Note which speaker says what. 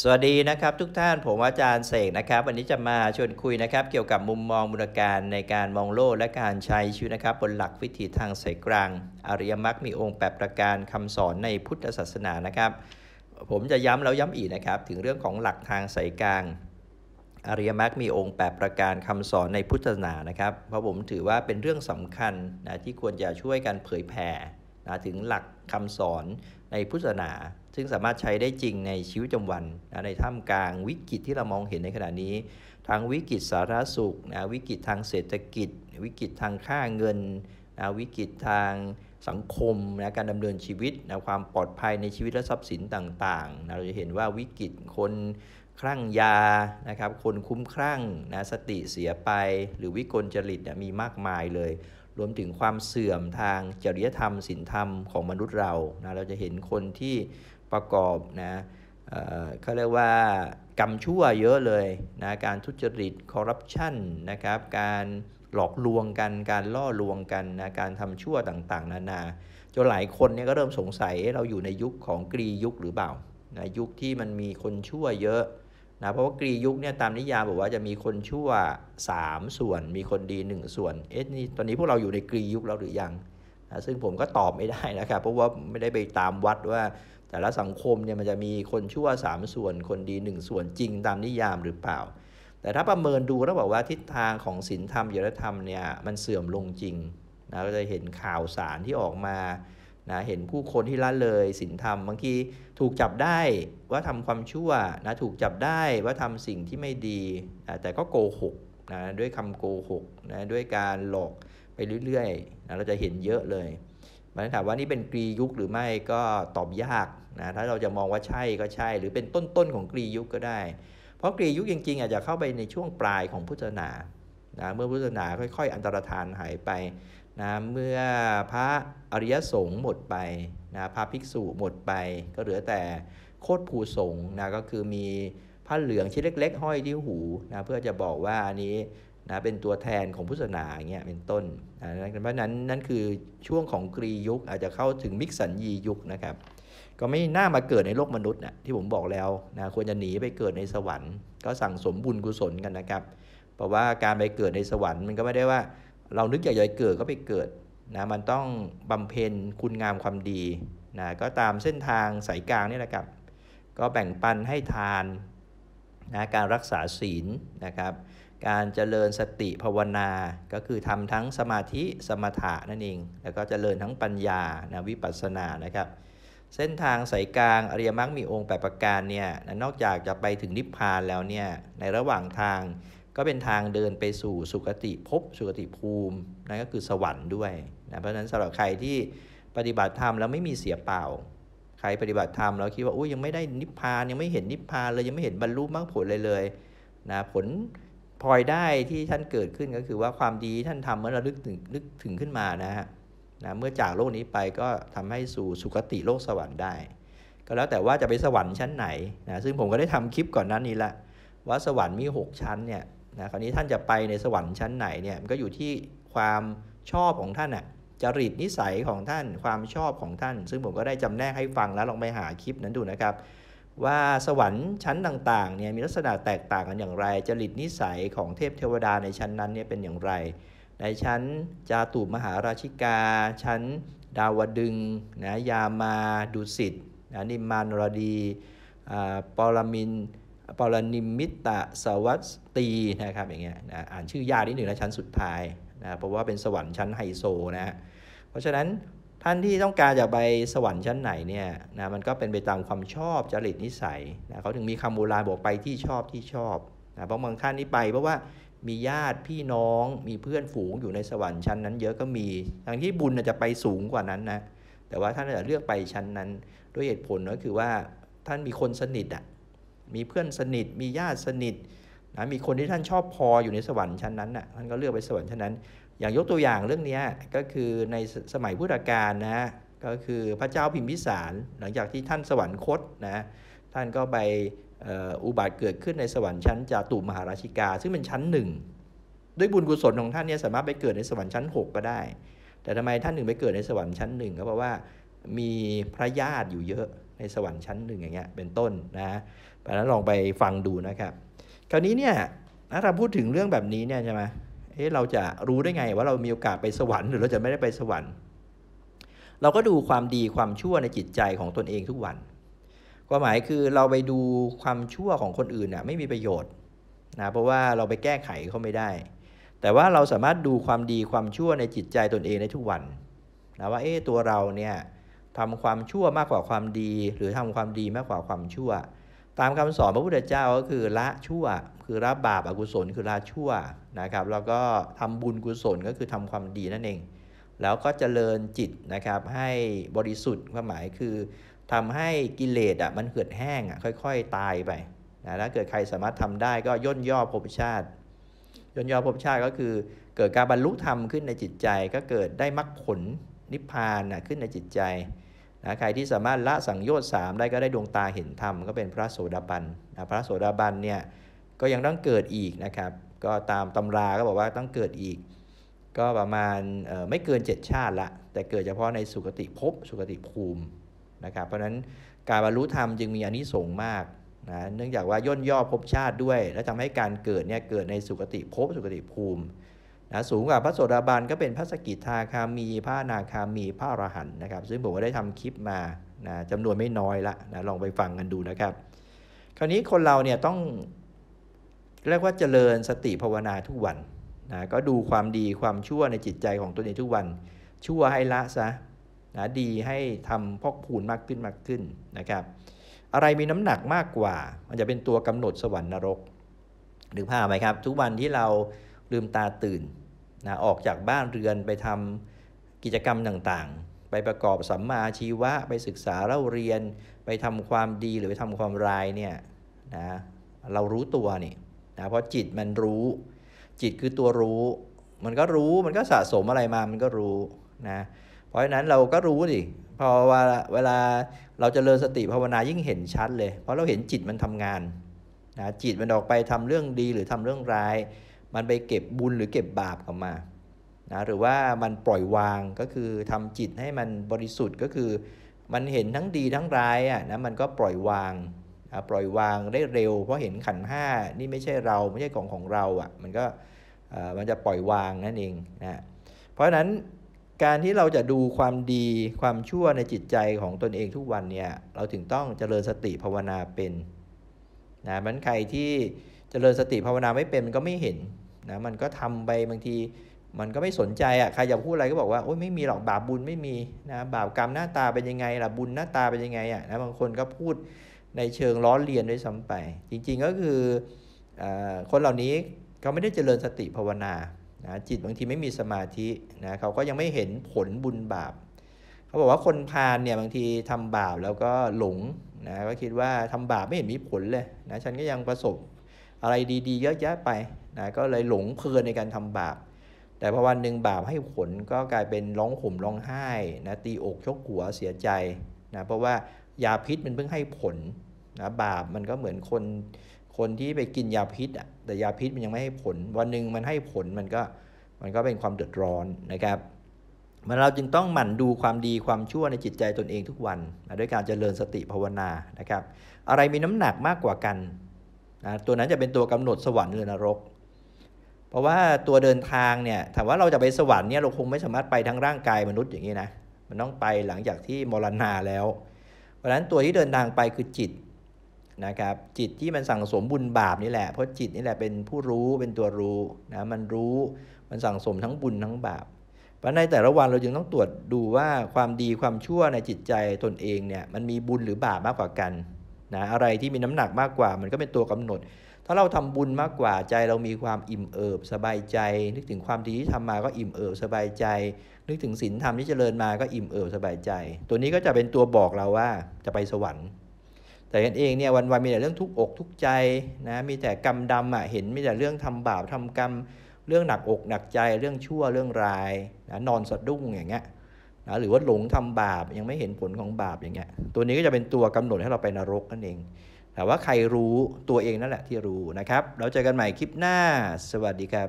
Speaker 1: สวัสดีนะครับ ทุกท่านผมอาจารย์เสกนะครับ วันนี้จะมาชวนคุยนะครับเกี่ยวกับมุมมองมูลการในการมองโลกและการใช้ชีวิตนะครับ บนหลักวิถีทางสายกลาง อริยมรรคมีองค์แปดประการคำสอนในพุทธศาสนานะครับ ผมจะย้ำแล้วย้ำอีกนะครับถึงเรื่องของหลักทางสายกลาง อริยมรรคมีองค์แปดประการคำสอนในพุทธศาสนานะครับ เพราะผมถือว่าเป็นเรื่องสำคัญนะที่ควรจะช่วยกันเผยแผ่นะถึงหลักคำสอนในพุทธศาสนา ซึ่งสามารถใช้ได้จริงในชีวิตประจำวันนะในท่ามกลางวิกฤตที่เรามองเห็นในขณะนี้ทั้งวิกฤตสาธารณสุขนะวิกฤตทางเศรษฐกิจ วิกฤตทางค่าเงินนะวิกฤตทางสังคมนะการดำเนินชีวิตนะความปลอดภัยในชีวิตและทรัพย์สินต่างๆนะเราจะเห็นว่าวิกฤตคนคลั่งยานะครับคนคุ้มคลั่งนะสติเสียไป หรือวิกลจริตนะมีมากมายเลยรวมถึงความเสื่อมทางจริยธรรมศีลธรรมของมนุษย์เรานะเราจะเห็นคนที่ประกอบนะเขาเรียกว่ากรรมชั่วเยอะเลยนะการทุจริตคอร์รัปชันนะครับ การหลอกลวงกัน การล่อลวงกันนะการทำชั่วต่างๆนานาจนหลายคนเนี่ยก็เริ่มสงสัยเราอยู่ในยุคของกรียุคหรือเปล่านะยุคที่มันมีคนชั่วเยอะนะเพราะว่ากรียุคเนี่ยตามนิยามบอกว่าจะมีคนชั่ว 3 ส่วน มีคนดี 1 ส่วนเอ๊ะนี่ตอนนี้พวกเราอยู่ในกรียุคเราหรือยังนะซึ่งผมก็ตอบไม่ได้นะครับเพราะว่าไม่ได้ไปตามวัดว่าแต่ละสังคมเนี่ยมันจะมีคนชั่ว 3 ส่วน คนดี 1 ส่วนจริง ตามนิยามหรือเปล่า แต่ถ้าประเมินดูแล้วบอกว่าทิศทางของศีลธรรมจริยธรรมเนี่ยมันเสื่อมลงจริงนะก็จะเห็นข่าวสารที่ออกมานะเห็นผู้คนที่ละเลยศีลธรรมบางทีถูกจับได้ว่าทำความชั่วนะถูกจับได้ว่าทำสิ่งที่ไม่ดีนะแต่ก็โกหกนะด้วยคำโกหกนะด้วยการหลอกไปเรื่อยๆนะเราจะเห็นเยอะเลยมันถามว่านี่เป็นกรียุคหรือไม่ก็ตอบยากนะถ้าเราจะมองว่าใช่ก็ใช่หรือเป็นต้นๆของกรียุคก็ได้ เพราะกรียุคจริงๆ อาจจะเข้าไปในช่วงปลายของพุทธศาสนานะเมื่อพุทธศาสนาค่อยๆอันตรธานหายไปนะเมื่อพระอริยสงฆ์หมดไปนะพระภิกษุหมดไป ก็เหลือแต่โคตรภูสงฆ์นะก็คือมีผ้าเหลืองชิ้นเล็กๆห้อยที่หูนะเพื่อจะบอกว่าอันนี้นะเป็นตัวแทนของพุทธศาสนาเงี้ยเป็นต้นนะเพราะนั้น นั่นคือช่วงของกรียุคอาจจะเข้าถึงมิกสันยียุคนะครับก็ไม่น่ามาเกิดในโลกมนุษย์นะที่ผมบอกแล้วนะควรจะหนีไปเกิดในสวรรค์ก็สั่งสมบุญกุศลกันนะครับเพราะว่าการไปเกิดในสวรรค์มันก็ไม่ได้ว่าเรานึกอยากจะเกิดก็ไปเกิดนะมันต้องบำเพ็ญคุณงามความดีนะก็ตามเส้นทางสายกลางนี่แหละครับก็แบ่งปันให้ทานนะการรักษาศีลนะครับการเจริญสติภาวนา ก็คือทำทั้งสมาธิสมถะนั่นเองแล้วก็เจริญทั้งปัญญานะวิปัสสนานะครับ เส้นทางสายกลาง อริยมรรคมีองค์แปดประการเนี่ยนอกจากจะไปถึงนิพพานแล้วเนี่ยในระหว่างทางก็เป็นทางเดินไปสู่สุคติภพ สุคติภูมินั่นก็คือสวรรค์ด้วยนะ เพราะฉะนั้นสำหรับใครที่ปฏิบัติธรรมแล้วไม่มีเสียเปล่า ใครปฏิบัติธรรมแล้วคิดว่าอู้ยยังไม่ได้นิพพานยังไม่เห็นนิพพานเลยยังไม่เห็นบรรลุมรรคผลเลยเลยนะผลพลอยได้ที่ท่านเกิดขึ้นก็คือ ว่าความดีท่านทำเมื่อเราลึกถึงนึกถึงขึ้นมานะฮะนะเมื่อจากโลกนี้ไปก็ทำให้สู่สุคติโลกสวรรค์ได้ ก็แล้วแต่ว่าจะไปสวรรค์ชั้นไหนนะซึ่งผมก็ได้ทำคลิปก่อนนั้นนี้ละว่าสวรรค์มี 6 ชั้นเนี่ยนะคราวนี้ท่านจะไปในสวรรค์ชั้นไหนเนี่ยมันก็อยู่ที่ความชอบของท่านอะ่ะจริตนิสัยของท่านความชอบของท่าน ซึ่งผมก็ได้จำแนกให้ฟังแล้วลองไปหาคลิปนั้นดูนะครับ ว่าสวรรค์ชั้นต่างๆเนี่ยมีลักษณะแตกต่างกันอย่างไรจริตนิสัยของเทพเทวดาในชั้นนั้นเนี่ยเป็นอย่างไรในชั้นจาตุมหาราชิกา ชั้น ดาวดึงนะยามาดุสิตนะนิมมานรดีปรมินปรนิมิตะสวัสตีนะครับอย่างเงี้ยนะอ่านชื่อยากนิดหนึ่งนะชั้นสุดท้ายนะเพราะว่าเป็นสวรรค์ชั้นไฮโซนะเพราะฉะนั้นท่านที่ต้องการจะไปสวรรค์ชั้นไหนเนี่ยนะมันก็เป็นไปตามความชอบจริตนิสัยนะเขาถึงมีคำโบราณบอกไปที่ชอบที่ชอบนะบางบางท่านนี่ไปเพราะว่ามีญาติพี่น้อง มีเพื่อนฝูงอยู่ในสวรรค์ชั้นนั้นเยอะก็มีทั้งที่บุญจะไปสูงกว่านั้นนะแต่ว่าท่านจะเลือกไปชั้นนั้นด้วยเหตุผลก็คือว่าท่านมีคนสนิทอะมีเพื่อนสนิท มีญาติสนิทนะมีคนที่ท่านชอบพออยู่ในสวรรค์ชั้นนั้นนะ่ะ ท่านก็เลือกไปสวรรค์ชั้นนั้น อย่างยกตัวอย่างเรื่องนี้ก็คือในสมัยพุทธกาลนะก็คือพระเจ้าพิมพิสาร หลังจากที่ท่านสวรรคตนะท่านก็ไปอุบัติเกิดขึ้นในสวรรค์ชั้น จาตุมหาราชิกา ซึ่งเป็นชั้นหนึ่ง ด้วยบุญกุศลของท่านเนี่ยสามารถไปเกิดในสวรรค์ชั้น 6 ก็ได้ แต่ทำไมท่านถึงไปเกิดในสวรรค์ชั้นหนึ่งก็เพราะว่ามีพระญาติอยู่เยอะในสวรรค์ชั้นหนึ่งอย่างเงี้ยเป็นต้นนะเพราะนั้นลองไปฟังดูนะครับ คราวนี้เนี่ยถ้าเราพูดถึงเรื่องแบบนี้เนี่ยใช่ไหมเอ๊ะเราจะรู้ได้ไงว่าเรามีโอกาสไปสวรรค์หรือ เราจะไม่ได้ไปสวรรค์ เราก็ดูความดีความชั่วในจิตใจของตนเองทุกวันความหมายคือเราไปดูความชั่วของคนอื่นน่ะไม่มีประโยชน์นะ เพราะว่าเราไปแก้ไขเขาไม่ได้ แต่ว่าเราสามารถดูความดีความชั่วในจิตใจตนเองได้ทุกวันนะว่าเอ๊ะตัวเราเนี่ยทำความชั่วมากกว่าความดีหรือทำความดีมากกว่าความชั่ว ตามคำสอนพระพุทธเจ้าก็คือละชั่ว คือละบาปอกุศลคือละชั่วนะครับแล้วก็ทำบุญกุศลก็คือทำความดีนั่นเอง แล้วก็เจริญจิตนะครับให้บริสุทธิ์ความหมายคือ ทำให้กิเลสอ่ะมันเหือดแห้งอ่ะค่อยๆตายไปนะถ้าเกิดใครสามารถทำได้ก็ย่นย่อภพชาติย่นย่อภพชาติก็คือ เกิดการบรรลุธรรมขึ้นในจิตใจก็เกิดได้มรรคผลนิพพานนะขึ้นในจิตใจนะใครที่สามารถละสังโยชน์สามได้ก็ได้ดวงตาเห็นธรรมก็เป็นพระโสดาบันนะพระโสดาบันเนี่ยก็ยังต้องเกิดอีกนะครับก็ตามตำราก็บอกว่าต้องเกิดอีก ก็ประมาณไม่เกิน 7 ชาติละ แต่เกิดเฉพาะในสุคติภพสุคติภูมินะครับเพราะนั้นการบรรลุธรรมจึงมีอนนิสงส์มากนะเนื่องจากว่าย่นย่อภพชาติด้วยและทำให้การเกิดเนี่ยเกิดในสุคติภพ สุคติภูมินะสูงกว่าพระโสดาบันก็เป็น พระสกิทาคามีพระนาคามีพระอรหันต์นะครับ ซึ่งผมกาได้ทำคลิปมานะจำนวนไม่น้อยละนะลองไปฟังกันดูนะครับ คราวนี้คนเราเนี่ยต้อง เรียกว่าเจริญสติภาวนาทุกวันนะก็ดูความดีความชั่วในจิตใจของตัวเองทุกวัน ชั่วให้ละซะนะดีให้ทำพอกพูนมากขึ้นมากขึ้นนะครับ อะไรมีน้ำหนักมากกว่า มันจะเป็นตัวกำหนดสวรรค์นรกหรือผ้าไหมครับ ทุกวันที่เราลืมตาตื่นนะออกจากบ้านเรือนไปทำกิจกรรมต่างๆ ไปประกอบสัมมาชีวะไปศึกษาเล่าเรียนไปทำความดีหรือไปทำความร้ายเนี่ยนะเรารู้ตัวนี่นะเพราะจิตมันรู้ จิตคือตัวรู้ มันก็รู้มันก็สะสมอะไรมามันก็รู้นะเพราะฉะนั้นเราก็รู้สิพอว่าเวลาเราจเจริญสติภาวนายิ่งเห็นชัดเลย เพราะเราเห็นจิตมันทำงานนะจิตมันออกไปทำเรื่องดีหรือทำเรื่องร้ายมันไปเก็บบุญหรือเก็บบาปกอัมานะหรือว่ามันปล่อยวางก็คือทำจิตให้มันบริสุทธิ์ ก็คือมันเห็นทั้งดีทั้งร้ายอ่ะนะมันก็ปล่อยวางนะปล่อยวางได้เร็วเพราะเห็นขันห้านี่ไม่ใช่เราไม่ใช่ของของเราอ่ะมันก็มันจะปล่อยวางนั่นเองนะเพราะฉะนั้นการที่เราจะดูความดีความชั่วในจิตใจของตนเองทุกวันเนี่ยเราถึงต้องเจริญสติภาวนาเป็นนะมันใครที่เจริญสติภาวนาไม่เป็นมันก็ไม่เห็นนะมันก็ทำไปบางทีมันก็ไม่สนใจอะ่ะใครอยากพูดอะไรก็บอกว่าโอ้ยไม่มีหรอกบาปบุญไม่มีนะบาปกรรมหน้าตาเป็นยังไงล่ะบุญหน้าตาเป็นยังไงอะ่ะนะบางคนก็พูดในเชิงล้อเลียนด้วยซ้าไป จริงๆก็คืออคนเหล่านี้เขาไม่ได้เจริญสติภาวนานะจิตบางทีไม่มีสมาธินะเขาก็ยังไม่เห็นผลบุญบาป เขาบอกว่าคนพาลเนี่ยบางทีทำบาปแล้วก็หลงนะก็คิดว่าทำบาปไม่เห็นมีผลเลยนะ ฉันก็ยังประสบอะไรดีๆ เยอะแยะไปนะก็เลยหลงเพลินในการทำบาป แต่พอวันหนึ่งบาปให้ผลก็กลายเป็นร้องห่มร้องไห้นะตีอกชกหัวเสียใจนะเพราะว่ายาพิษมันเพิ่งให้ผลนะบาปมันก็เหมือนคนคนที่ไปกินยาพิษอ่ะแต่ยาพิษมันยังไม่ให้ผลวันหนึ่งมันให้ผลมันก็มันก็เป็นความเดือดร้อนนะครับมันเราจึงต้องหมั่นดูความดีความชั่วในจิตใจตนเองทุกวันนะด้วยการเจริญสติภาวนานะครับอะไรมีน้ำหนักมากกว่ากันนะตัวนั้นจะเป็นตัวกำหนดสวรรค์หรือนรกเพราะว่าตัวเดินทางเนี่ยถามว่าเราจะไปสวรรค์เนี่ยเราคงไม่สามารถไปทั้งร่างกายมนุษย์อย่างนี้นะมันต้องไปหลังจากที่มรณาแล้ว เพราะฉะนั้นตัวที่เดินทางไปคือจิตนะครับจิตที่มันสั่งสมบุญบาปนี่แหละ เพราะจิตนี่แหละเป็นผู้รู้เป็นตัวรู้นะมันรู้มันสั่งสมทั้งบุญทั้งบาป เพราะในแต่ละวันเราจึงต้องตรวจดูว่าความดีความชั่วในจิตใจตนเองเนี่ยมันมีบุญหรือบาปมากกว่ากันนะอะไรที่มีน้ำหนักมากกว่า มันก็เป็นตัวกำหนดถ้าเราทำบุญมากกว่าใจเรามีความอิ่มเอิบสบายใจ นึกถึงความดีที่ทำมาก็อิ่มเอิบสบายใจ นึกถึงศีลธรรมที่เจริญมาก็อิ่มเอิบสบายใจ ตัวนี้ก็จะเป็นตัวบอกเราว่าจะไปสวรรค์ แต่กันเองเนี่ยวันวันมีแต่เรื่องทุกอกทุกใจนะมีแต่กรรมดำอะ่ะเห็นมีแต่เรื่องทำบาปทำกรรมเรื่องหนักอกหนักใจ เรื่องชั่วเรื่องร้ายนะนอนสะดุ้งอย่างเงี้ยนะหรือว่าหลงทำบาปยังไม่เห็นผลของบาปอย่างเงี้ยตัวนี้ก็จะเป็นตัวกำหนดให้เราไปนรกนั่นเองแต่ว่าใครรู้ตัวเองนั่นแหละที่รู้นะครับเราเจอกันใหม่คลิปหน้า สวัสดีครับ